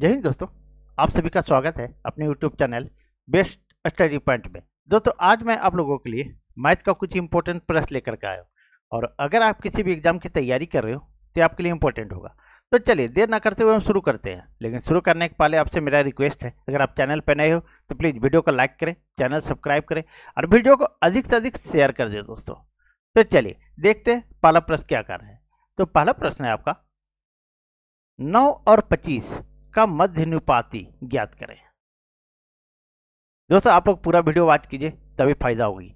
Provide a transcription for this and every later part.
जय हिंद दोस्तों आप सभी का स्वागत है अपने YouTube channel best study point में दोस्तों आज मैं आप लोगों के लिए मैथ का कुछ इंपॉर्टेंट प्रश्न लेकर के आया हूँ और अगर आप किसी भी एग्जाम की तैयारी कर रहे हो तो आपके लिए इंपॉर्टेंट होगा तो चलिए देर ना करते हुए हम शुरू करते हैं लेकिन शुरू करने के पहले आपसे मेरा रिक्वेस्ट है अगर आप चैनल पर नए हो तो प्लीज़ वीडियो को लाइक करें चैनल सब्सक्राइब करें और वीडियो को अधिक से अधिक शेयर कर दें दोस्तों तो चलिए देखते हैं पहला प्रश्न क्या कर रहे है तो पहला प्रश्न है आपका नौ और पच्चीस का अनुपाति ज्ञात करें दोस्तों आप लोग पूरा वीडियो वॉच कीजिए तभी फायदा होगी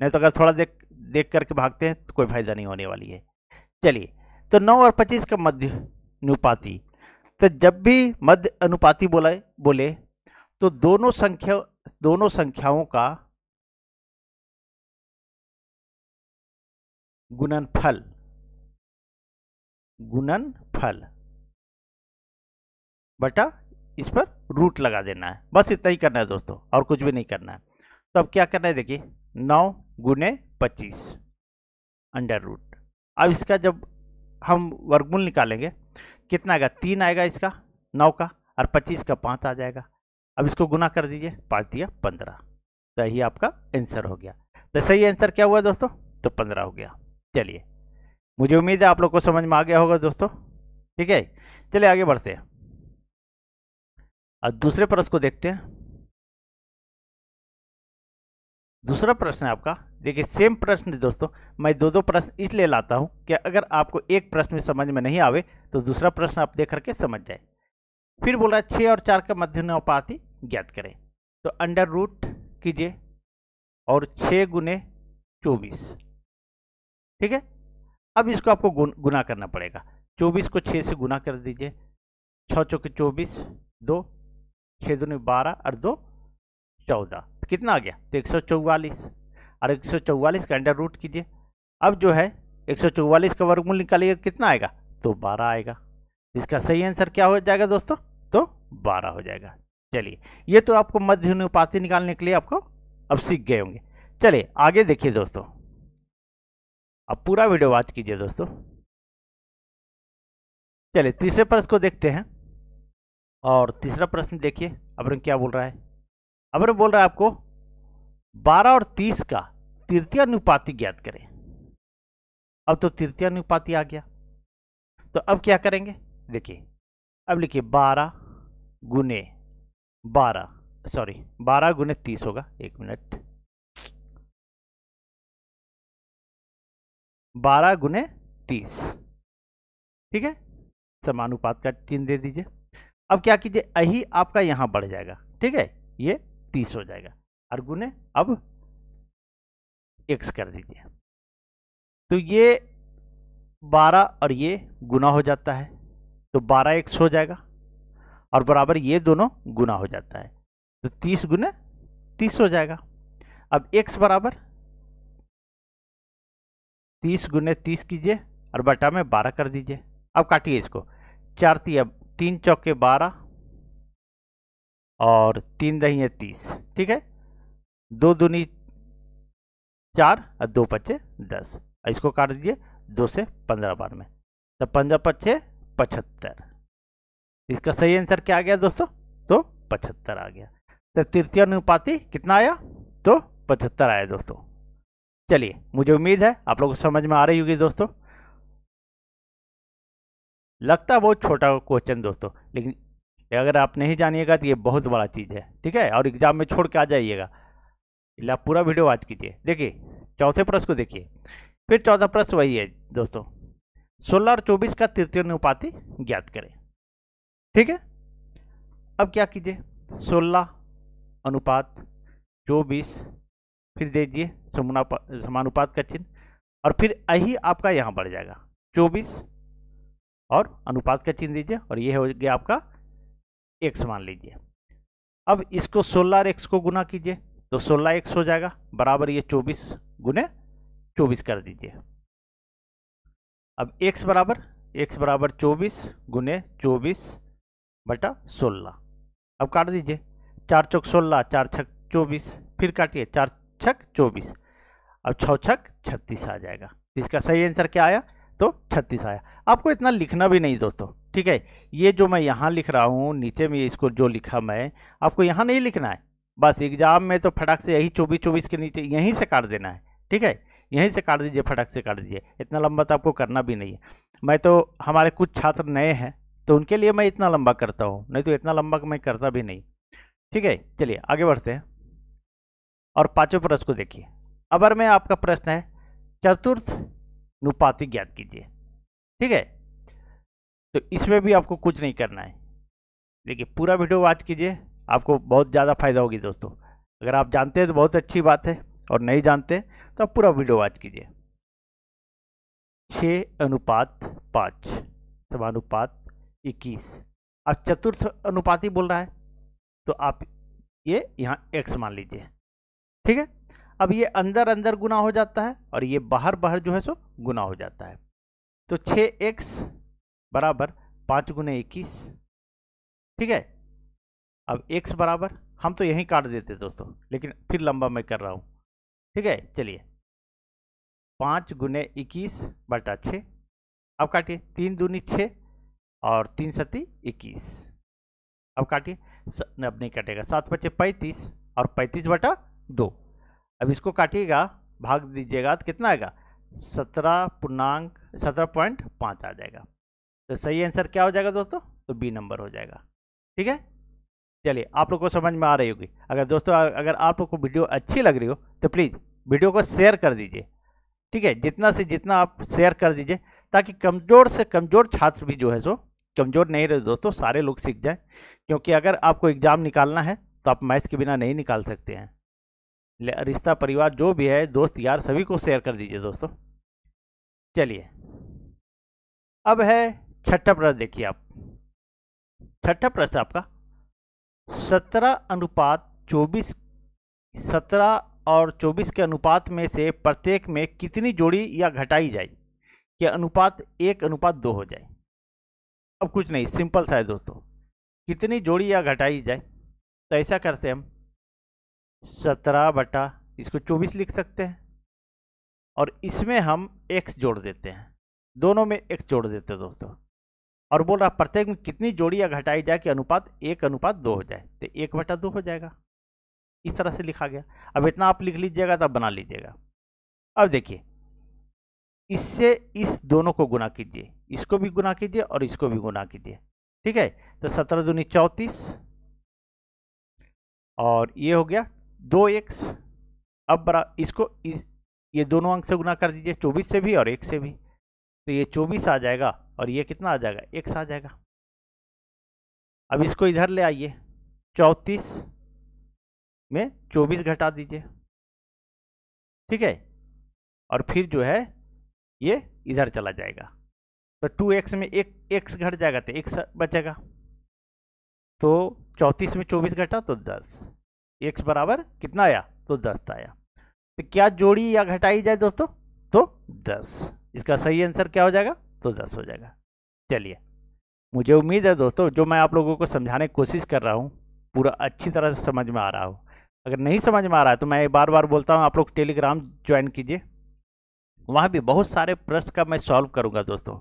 नहीं तो अगर थोड़ा देख देख करके भागते हैं तो कोई फायदा नहीं होने वाली है चलिए तो 9 और 25 का मध्य अनुपाती तो जब भी मध्य अनुपाती बोला बोले तो दोनों संख्या दोनों संख्याओं का गुणनफल गुणनफल बटा इस पर रूट लगा देना है बस इतना ही करना है दोस्तों और कुछ भी नहीं करना है तो अब क्या करना है देखिए नौ गुने पच्चीस अंडर रूट अब इसका जब हम वर्गमूल निकालेंगे कितना आएगा तीन आएगा इसका नौ का और पच्चीस का पाँच आ जाएगा अब इसको गुना कर दीजिए पाँच दिया पंद्रह तो यही आपका आंसर हो गया तो सही आंसर क्या हुआ दोस्तों तो पंद्रह हो गया चलिए मुझे उम्मीद है आप लोग को समझ में आ गया होगा दोस्तों ठीक है चलिए आगे बढ़ते हैं अब दूसरे प्रश्न को देखते हैं दूसरा प्रश्न है आपका देखिए सेम प्रश्न दोस्तों मैं दो दो प्रश्न इसलिए लाता हूं कि अगर आपको एक प्रश्न में समझ में नहीं आवे तो दूसरा प्रश्न आप देख करके समझ जाए फिर बोला छः और चार का मध्य अनुपाति ज्ञात करें तो अंडर रूट कीजिए और छः गुने चौबीस ठीक है अब इसको आपको गुन, गुना करना पड़ेगा चौबीस को छः से गुना कर दीजिए छः चौके चौबीस दो छः दूनी बारह और दो चौदह तो कितना आ गया तो एक सौ चौवालीस और एक सौ चौवालीस का अंडर रूट कीजिए अब जो है एक सौ चौवालीस का वर्गमूल निकालिएगा कितना आएगा तो बारह आएगा इसका सही आंसर क्या हो जाएगा दोस्तों तो बारह हो जाएगा चलिए ये तो आपको मध्य अनुपाति निकालने के लिए आपको अब सीख गए होंगे चलिए आगे देखिए दोस्तों अब पूरा वीडियो वाच कीजिए दोस्तों चलिए तीसरे प्रश्न को देखते हैं और तीसरा प्रश्न देखिए अब्रम क्या बोल रहा है अब्रम बोल रहा है आपको बारह और तीस का तृतीय अनुपाति ज्ञात करें अब तो तृतीय अनुपाति आ गया तो अब क्या करेंगे देखिए अब लिखिए बारह गुने बारह सॉरी बारह गुने तीस होगा एक मिनट बारह गुने तीस ठीक है समानुपात का चिन्ह दे दीजिए अब क्या कीजिए अही आपका यहां बढ़ जाएगा ठीक है ये तीस हो जाएगा और गुने अब एक्स कर दीजिए तो ये बारह और ये गुना हो जाता है तो बारह एक्स हो जाएगा और बराबर ये दोनों गुना हो जाता है तो तीस गुने तीस हो जाएगा अब एक्स बराबर तीस गुने तीस कीजिए और बटा में बारह कर दीजिए अब काटिए इसको चार ती अब तीन चौके बारह और तीन दही है तीस ठीक है दो दुनी चार और दो पच्चे दस इसको काट दीजिए दो से पंद्रह बार में तो पंद्रह पच्चे पचहत्तर इसका सही आंसर क्या आ गया दोस्तों तो पचहत्तर आ गया तो तृतीय अनुपाति कितना आया तो पचहत्तर आया दोस्तों चलिए मुझे उम्मीद है आप लोगों को समझ में आ रही होगी दोस्तों लगता बहुत छोटा क्वेश्चन दोस्तों लेकिन अगर आप नहीं जानिएगा तो ये बहुत बड़ा चीज़ है ठीक है और एग्जाम में छोड़ के आ जाइएगा आप पूरा वीडियो वाच कीजिए देखिए चौथे प्रश्न को देखिए फिर चौथा प्रश्न वही है दोस्तों सोलह और चौबीस का तृतीय अनुपाति ज्ञात करें ठीक है अब क्या कीजिए सोलह अनुपात चौबीस फिर दे दिए समानुपात का चिन्ह और फिर यही आपका यहाँ बढ़ जाएगा चौबीस और अनुपात का चिन्ह दीजिए और ये हो गया आपका एक्स मान लीजिए अब इसको सोलह और एक्स को गुना कीजिए तो सोलह एक्स हो जाएगा बराबर ये चौबीस गुने चौबीस कर दीजिए अब एक्स बराबर एक्स बराबर चौबीस गुने चौबीस बटा सोलह अब काट दीजिए चार चौक सोलह चार छक चौबीस फिर काटिए चार छक चौबीस अब छः छक छत्तीस आ जाएगा इसका सही आंसर क्या आया तो छत्तीस आया आपको इतना लिखना भी नहीं दोस्तों ठीक है ये जो मैं यहाँ लिख रहा हूँ नीचे में इसको जो लिखा मैं आपको यहाँ नहीं लिखना है बस एग्जाम में तो फटाक से यही चौबीस चौबीस के नीचे यहीं से काट देना है ठीक है यहीं से काट दीजिए फटाक से काट दीजिए इतना लंबा तो आपको करना भी नहीं है मैं तो हमारे कुछ छात्र नए हैं तो उनके लिए मैं इतना लंबा करता हूँ नहीं तो इतना लंबा मैं करता भी नहीं ठीक है चलिए आगे बढ़ते हैं और पाँचों प्रश्न को देखिए अबर में आपका प्रश्न है चतुर्थ अनुपातिक ज्ञात कीजिए ठीक है तो इसमें भी आपको कुछ नहीं करना है देखिए पूरा वीडियो वाच कीजिए आपको बहुत ज़्यादा फायदा होगी दोस्तों अगर आप जानते हैं तो बहुत अच्छी बात है और नहीं जानते तो आप पूरा वीडियो वॉच कीजिए छ अनुपात पाँच समानुपात इक्कीस आप चतुर्थ अनुपात ही बोल रहा है तो आप ये यहाँ एक्स मान लीजिए ठीक है अब ये अंदर अंदर गुना हो जाता है और ये बाहर बाहर जो है सो गुना हो जाता है तो छः एक्स बराबर पाँच गुने इक्कीस ठीक है अब एक्स बराबर हम तो यहीं काट देते दोस्तों लेकिन फिर लंबा मैं कर रहा हूँ ठीक है चलिए पाँच गुने इक्कीस बटा छ अब काटिए तीन दूनी छः और तीन सती इक्कीस अब काटिए अब नहीं काटेगा सात पचे पैंतीस और पैंतीस बटा दो अब इसको काटिएगा भाग दीजिएगा तो कितना आएगा सत्रह पूर्णांक सत्रह पॉइंट पाँच आ जाएगा तो सही आंसर क्या हो जाएगा दोस्तों तो बी नंबर हो जाएगा ठीक है चलिए आप लोग को समझ में आ रही होगी अगर दोस्तों अगर आप लोग को वीडियो अच्छी लग रही हो तो प्लीज़ वीडियो को शेयर कर दीजिए ठीक है जितना से जितना आप शेयर कर दीजिए ताकि कमज़ोर से कमज़ोर छात्र भी जो है सो कमज़ोर नहीं रहे दोस्तों सारे लोग सीख जाएँ क्योंकि अगर आपको एग्ज़ाम निकालना है तो आप मैथ्स के बिना नहीं निकाल सकते हैं रिश्ता परिवार जो भी है दोस्त यार सभी को शेयर कर दीजिए दोस्तों चलिए अब है छठा प्रश्न देखिए आप छठा प्रश्न आपका सत्रह अनुपात चौबीस सत्रह और चौबीस के अनुपात में से प्रत्येक में कितनी जोड़ी या घटाई जाए कि अनुपात एक अनुपात दो हो जाए अब कुछ नहीं सिंपल सा है दोस्तों कितनी जोड़ी या घटाई जाए तो ऐसा करते हम सत्रह बटा इसको चौबीस लिख सकते हैं और इसमें हम एक्स जोड़ देते हैं दोनों में एक्स जोड़ देते हैं दोस्तों और बोल रहा प्रत्येक में कितनी जोड़ी या घटाई जाए कि अनुपात एक अनुपात दो हो जाए तो एक बटा दो हो जाएगा इस तरह से लिखा गया अब इतना आप लिख लीजिएगा तब तो बना लीजिएगा अब देखिए इससे इस दोनों को गुना कीजिए इसको भी गुना कीजिए और इसको भी गुना कीजिए ठीक है तो सत्रह दूनी चौंतीस और ये हो गया दो एक्स अब बरा इसको इस, ये दोनों अंक से गुना कर दीजिए चौबीस से भी और एक से भी तो ये चौबीस आ जाएगा और ये कितना आ जाएगा एक आ जाएगा अब इसको इधर ले आइए चौंतीस में चौबीस घटा दीजिए ठीक है और फिर जो है ये इधर चला जाएगा तो टू एक्स में एक एक्स घट जाएगा तो एक बचेगा तो चौंतीस में चौबीस घटा तो दस एक्स बराबर कितना आया तो दस आया तो क्या जोड़ी या घटाई जाए दोस्तों तो दस इसका सही आंसर क्या हो जाएगा तो दस हो जाएगा चलिए मुझे उम्मीद है दोस्तों जो मैं आप लोगों को समझाने की कोशिश कर रहा हूँ पूरा अच्छी तरह से समझ में आ रहा हो अगर नहीं समझ में आ रहा है तो मैं बार बार बोलता हूँ आप लोग टेलीग्राम ज्वाइन कीजिए वहाँ भी बहुत सारे प्रश्न का मैं सॉल्व करूँगा दोस्तों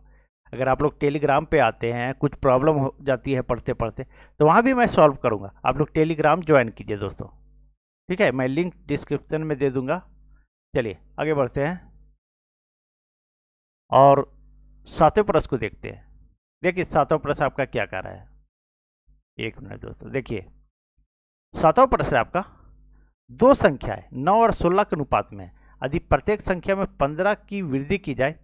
अगर आप लोग टेलीग्राम पे आते हैं कुछ प्रॉब्लम हो जाती है पढ़ते पढ़ते तो वहाँ भी मैं सॉल्व करूँगा आप लोग टेलीग्राम ज्वाइन कीजिए दोस्तों ठीक है मैं लिंक डिस्क्रिप्शन में दे दूँगा चलिए आगे बढ़ते हैं और सातवें प्रश्न को देखते हैं देखिए सातवा प्रश्न आपका क्या कर रहा है एक मिनट दोस्तों देखिए सातवां प्रश्न आपका दो संख्याएं नौ और सोलह के अनुपात में यदि प्रत्येक संख्या में पंद्रह की वृद्धि की जाए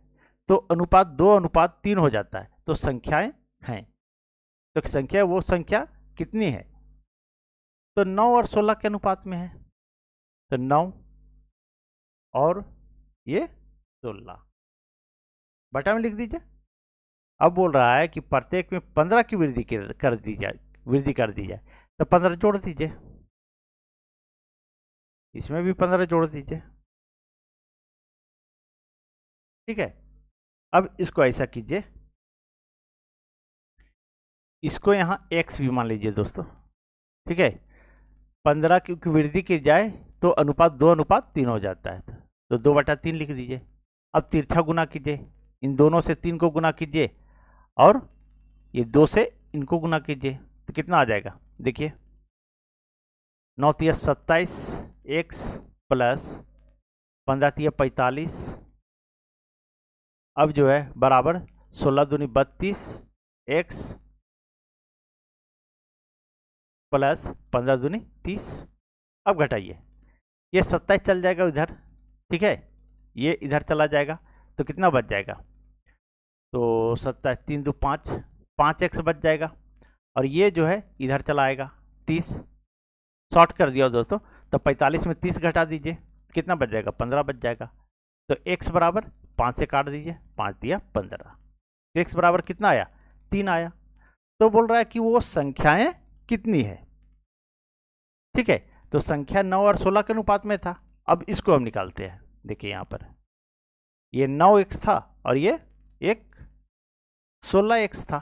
तो अनुपात दो अनुपात तीन हो जाता है तो संख्याएं हैं तो संख्या वो संख्या कितनी है तो नौ और सोलह के अनुपात में है तो नौ और ये सोलह बटा में लिख दीजिए अब बोल रहा है कि प्रत्येक में पंद्रह की वृद्धि कर दी जाए वृद्धि कर दी जाए तो पंद्रह जोड़ दीजिए इसमें भी पंद्रह जोड़ दीजिए ठीक है अब इसको ऐसा कीजिए इसको यहाँ एक्स भी मान लीजिए दोस्तों ठीक है पंद्रह क्योंकि वृद्धि की जाए तो अनुपात दो अनुपात तीन हो जाता है तो दो बटा तीन लिख दीजिए अब तिरछा गुना कीजिए इन दोनों से तीन को गुना कीजिए और ये दो से इनको गुना कीजिए तो कितना आ जाएगा देखिए नौ तीस सत्ताईस एक्स प्लस पंद्रह तीस पैंतालीस अब जो है बराबर सोलह दूनी बत्तीस एक्स प्लस पंद्रह दूनी तीस अब घटाइए ये सत्ताईस चल जाएगा इधर ठीक है ये इधर चला जाएगा तो कितना बच जाएगा तो सत्ताईस तीन दो पाँच पाँच एक्स बच जाएगा और ये जो है इधर चला आएगा तीस शॉर्ट कर दिया दोस्तों तो पैंतालीस में तीस घटा दीजिए कितना बच जाएगा पंद्रह बच जाएगा तो एक्स बराबर पाँच से काट दीजिए पाँच दिया पंद्रह एक्स बराबर कितना आया तीन आया तो बोल रहा है कि वो संख्याएं कितनी है ठीक है तो संख्या नौ और सोलह के अनुपात में था अब इसको हम निकालते हैं देखिए यहाँ पर ये नौ एक्स था और ये एक सोलह एक्स था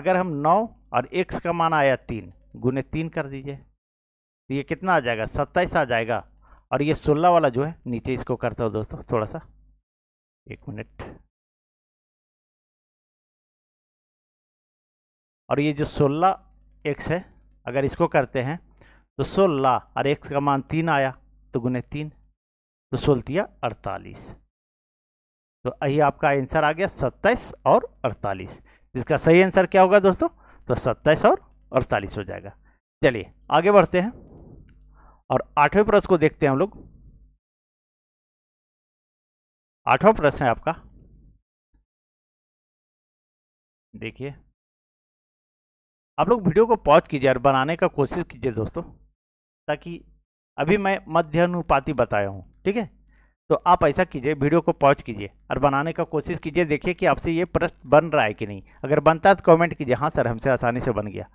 अगर हम नौ और एक्स का मान आया तीन गुने तीन कर दीजिए तो ये कितना आ जाएगा सत्ताईस आ जाएगा और ये सोलह वाला जो है नीचे इसको करता हो दोस्तों थोड़ा सा एक मिनट और ये जो सोलह एक्स है अगर इसको करते हैं तो सोलह और एक्स का मान तीन आया तो गुने तीन तो सोलतिया अड़तालीस तो यही आपका आंसर आ गया सत्ताईस और अड़तालीस इसका सही आंसर क्या होगा दोस्तों तो सत्ताईस और अड़तालीस हो जाएगा चलिए आगे बढ़ते हैं और आठवें प्रश्न को देखते हैं हम लोग आठवां प्रश्न है आपका देखिए आप लोग वीडियो को पॉज कीजिए और बनाने का कोशिश कीजिए दोस्तों ताकि अभी मैं मध्य अनुपाति बताया हूँ ठीक है तो आप ऐसा कीजिए वीडियो को पॉज कीजिए और बनाने का कोशिश कीजिए देखिए कि आपसे ये प्रश्न बन रहा है कि नहीं अगर बनता है तो कमेंट कीजिए हाँ सर हमसे आसानी से बन गया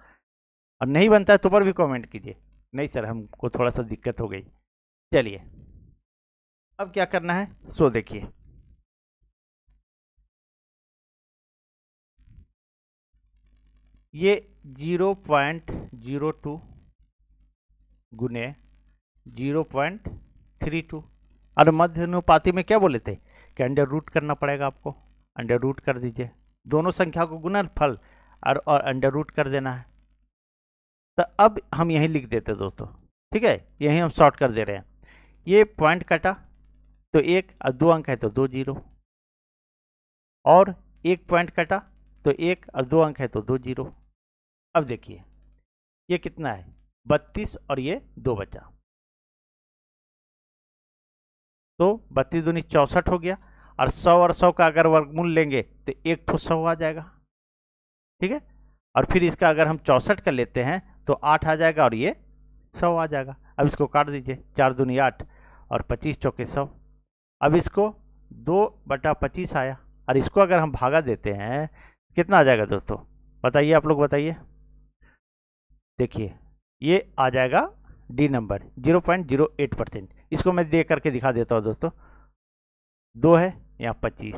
और नहीं बनता है तो पर भी कमेंट कीजिए नहीं सर हमको थोड़ा सा दिक्कत हो गई चलिए अब क्या करना है सो देखिए ये जीरो पॉइंट जीरो टू गुने जीरो पॉइंट थ्री टू और मध्य अनुपाति में क्या बोले थे कि अंडर रूट करना पड़ेगा आपको अंडर रूट कर दीजिए दोनों संख्या को फल और और अंडर रूट कर देना है तो अब हम यहीं लिख देते दोस्तों ठीक है यहीं हम शॉर्ट कर दे रहे हैं ये पॉइंट कटा तो एक और दो अंक है तो दो जीरो और एक पॉइंट कटा तो एक और दो अंक है तो दो जीरो अब देखिए ये कितना है बत्तीस और ये दो बचा तो बत्तीस दूनी चौसठ हो गया और सौ और सौ का अगर वर्गमूल लेंगे तो एक ठो सौ आ जाएगा ठीक है और फिर इसका अगर हम चौसठ का लेते हैं तो आठ आ जाएगा और ये सौ आ जाएगा अब इसको काट दीजिए चार दूनी आठ और पच्चीस चौके सौ अब इसको दो बटा पच्चीस आया और इसको अगर हम भागा देते हैं कितना आ जाएगा दोस्तों बताइए आप लोग बताइए देखिए ये आ जाएगा D number zero point zero eight percent इसको मैं देख करके दिखा देता हूँ दोस्तों दो है यहाँ पच्चीस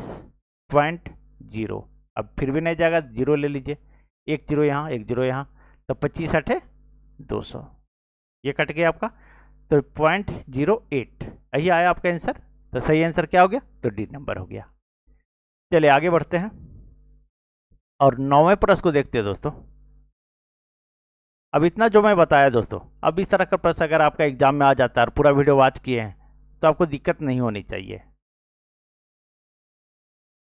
पॉइंट जीरो अब फिर भी नहीं जाएगा जीरो ले लीजिए एक जीरो यहाँ एक जीरो यहाँ तो पच्चीस है दो सौ ये कट गया आपका तो पॉइंट जीरो एट यही आया आपका आंसर तो सही आंसर क्या हो गया तो डी नंबर हो गया चलिए आगे बढ़ते हैं और नौवें प्रश्न को देखते हैं दोस्तों अब इतना जो मैं बताया दोस्तों अब इस तरह का प्रश्न अगर आपका एग्जाम में आ जाता है और पूरा वीडियो वॉच किए हैं तो आपको दिक्कत नहीं होनी चाहिए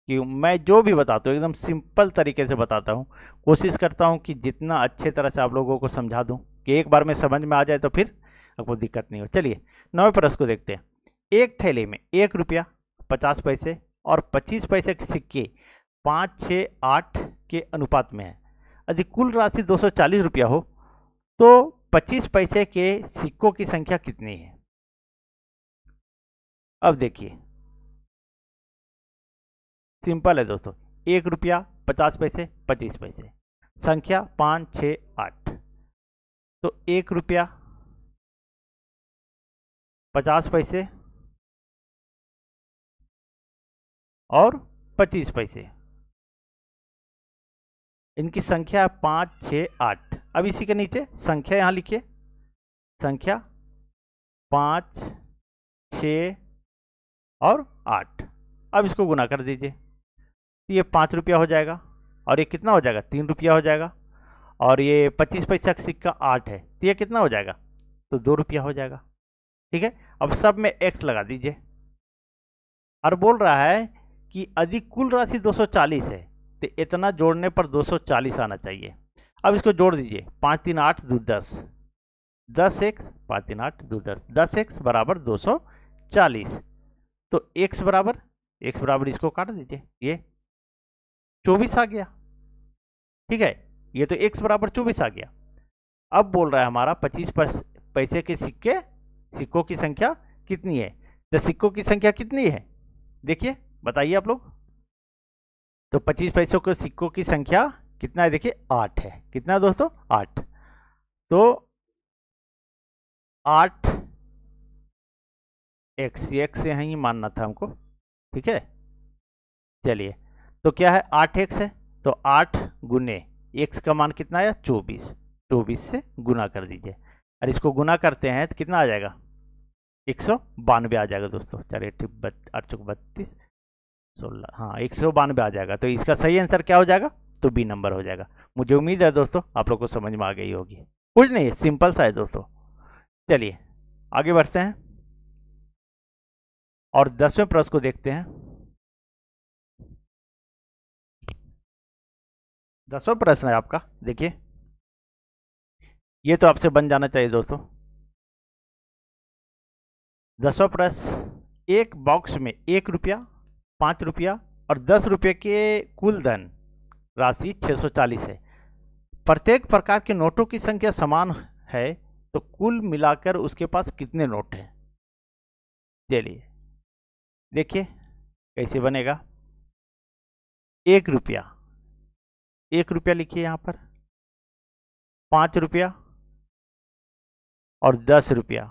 कि मैं जो भी बताता हूँ एकदम सिंपल तरीके से बताता हूँ कोशिश करता हूँ कि जितना अच्छे तरह से आप लोगों को समझा दूँ कि एक बार में समझ में आ जाए तो फिर आपको दिक्कत नहीं हो चलिए नवे प्रश्न को देखते हैं एक थैले में एक रुपया पचास पैसे और पच्चीस पैसे के सिक्के पाँच छः आठ के अनुपात में है यदि कुल राशि दो सौ चालीस रुपया हो तो 25 पैसे के सिक्कों की संख्या कितनी है अब देखिए सिंपल है दोस्तों एक रुपया पचास पैसे पच्चीस पैसे संख्या पाँच छ आठ तो एक रुपया पचास पैसे और पच्चीस पैसे इनकी संख्या पाँच छः आठ अब इसी के नीचे संख्या यहाँ लिखिए संख्या पाँच छ और आठ अब इसको गुना कर दीजिए ये पाँच रुपया हो जाएगा और ये कितना हो जाएगा तीन रुपया हो जाएगा और ये पच्चीस पैसा सिक्का आठ है तो ये कितना हो जाएगा तो दो रुपया हो जाएगा ठीक है अब सब में एक्स लगा दीजिए और बोल रहा है कि अधिक कुल राशि 240 है तो इतना जोड़ने पर 240 आना चाहिए अब इसको जोड़ दीजिए पाँच तीन आठ दो दस दस एक्स पाँच तीन आठ दो दस दस एक्स बराबर दो सौ चालीस तो एक्स बराबर एक्स बराबर इसको काट दीजिए ये चौबीस आ गया ठीक है ये तो एक्स बराबर चौबीस आ गया अब बोल रहा है हमारा पच्चीस पैसे के सिक्के सिक्कों की संख्या कितनी है तो सिक्कों की संख्या कितनी है देखिए बताइए आप लोग तो पच्चीस पैसों के सिक्कों की संख्या कितना है देखिए आठ है कितना दोस्तों आठ तो आठ एक्स एक्स यहाँ ही मानना था हमको ठीक है चलिए तो क्या है आठ एक्स है तो आठ गुने एक्स का मान कितना आया चौबीस चौबीस से गुना कर दीजिए और इसको गुना करते हैं तो कितना आ जाएगा एक सौ बानवे आ जाएगा दोस्तों चलिए आठ सौ बत्तीस सोलह हाँ एक सौ बानवे आ जाएगा तो इसका सही आंसर क्या हो जाएगा तो बी नंबर हो जाएगा मुझे उम्मीद है दोस्तों आप लोग को समझ में आ गई होगी कुछ नहीं है सिंपल सा है दोस्तों चलिए आगे बढ़ते हैं और दसवें प्रश्न को देखते हैं दसवा प्रश्न है आपका देखिए ये तो आपसे बन जाना चाहिए दोस्तों दसवा प्रश्न एक बॉक्स में एक रुपया पाँच रुपया और दस रुपये के कुल धन राशि छः सौ चालीस है प्रत्येक प्रकार के नोटों की संख्या समान है तो कुल मिलाकर उसके पास कितने नोट हैं चलिए देखिए कैसे बनेगा एक रुपया एक रुपया लिखिए यहाँ पर पाँच रुपया और दस रुपया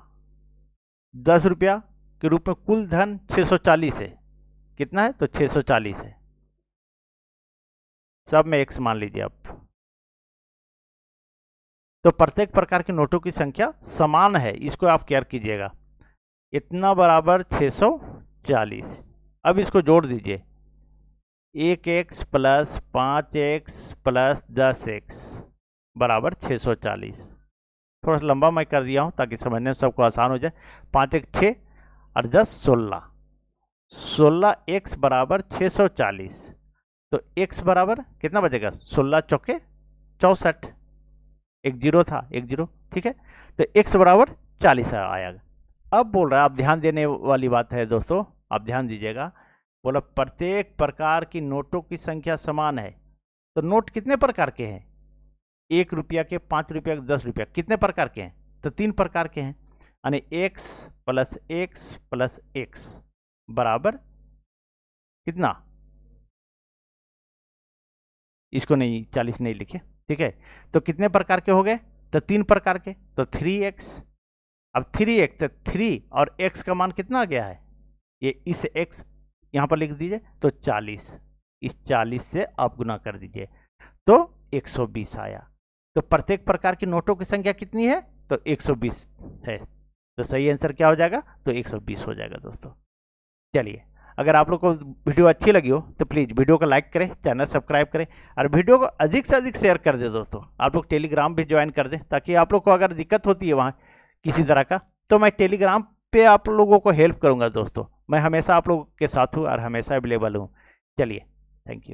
दस रुपया के रूप में कुल धन सौ चालीस है कितना है तो 640 है सब में एक्स मान लीजिए आप तो प्रत्येक प्रकार के नोटों की संख्या समान है इसको आप केयर कीजिएगा इतना बराबर 640 अब इसको जोड़ दीजिए एक एक्स प्लस पाँच एक्स प्लस दस एक्स बराबर सौ चालीस थोड़ा सा लंबा मैं कर दिया हूँ ताकि समझने में सबको आसान हो जाए पाँच एक छः और दस सोलह सोलह एक्स बराबर छः सौ चालीस तो एक्स बराबर कितना बचेगा सोलह चौके चौंसठ एक जीरो था एक जीरो ठीक है तो एक्स बराबर चालीस आएगा अब बोल रहा है आप ध्यान देने वाली बात है दोस्तों आप ध्यान दीजिएगा बोला प्रत्येक प्रकार की नोटों की संख्या समान है तो नोट कितने प्रकार के हैं एक रुपया के पाँच रुपया के दस रुपया कितने प्रकार के हैं तो तीन प्रकार के हैं यानी X plus X plus X बराबर कितना इसको नहीं चालीस नहीं लिखे ठीक है तो कितने प्रकार के हो गए तो तीन प्रकार के तो थ्री एक्स अब थ्री एक्स तो थ्री और एक्स का मान कितना गया है ये इस एक्स यहां पर लिख दीजिए तो चालीस इस चालीस से आप गुना कर दीजिए तो एक सौ बीस आया तो प्रत्येक प्रकार की नोटों की संख्या कितनी है तो एक सौ बीस है तो सही आंसर क्या हो जाएगा तो एक सौ बीस हो जाएगा दोस्तों चलिए अगर आप लोग को वीडियो अच्छी लगी हो तो प्लीज़ वीडियो को लाइक करें चैनल सब्सक्राइब करें और वीडियो को अधिक से अधिक शेयर कर दें दोस्तों आप लोग टेलीग्राम भी ज्वाइन कर दें ताकि आप लोग को अगर दिक्कत होती है वहाँ किसी तरह का तो मैं टेलीग्राम पे आप लोगों को हेल्प करूँगा दोस्तों मैं हमेशा आप लोगों के साथ हूँ और हमेशा अवेलेबल हूँ चलिए थैंक यू